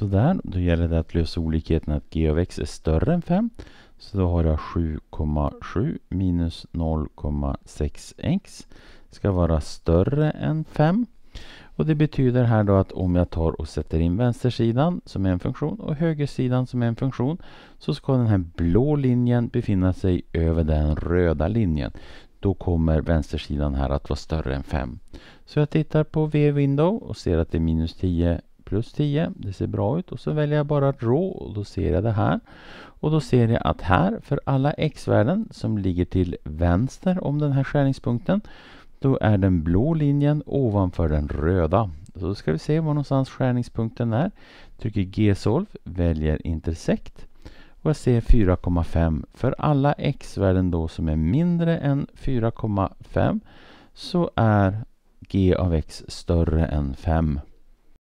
Sådär, då gäller det att lösa olikheten att g av x är större än 5. Så då har jag 7,7 minus 0,6x ska vara större än 5. Och det betyder här då att om jag tar och sätter in vänstersidan som en funktion och högersidan som en funktion så ska den här blå linjen befinna sig över den röda linjen. Då kommer vänstersidan här att vara större än 5. Så jag tittar på V-window och ser att det är minus 10 plus 10. Det ser bra ut och så väljer jag bara rå och då ser jag det här. Och då ser jag att här för alla x-värden som ligger till vänster om den här skärningspunkten då är den blå linjen ovanför den röda. Så ska vi se var någonstans skärningspunkten är. Trycker G-solv, väljer intersekt och jag ser 4,5. För alla x-värden då som är mindre än 4,5 så är g av x större än 5.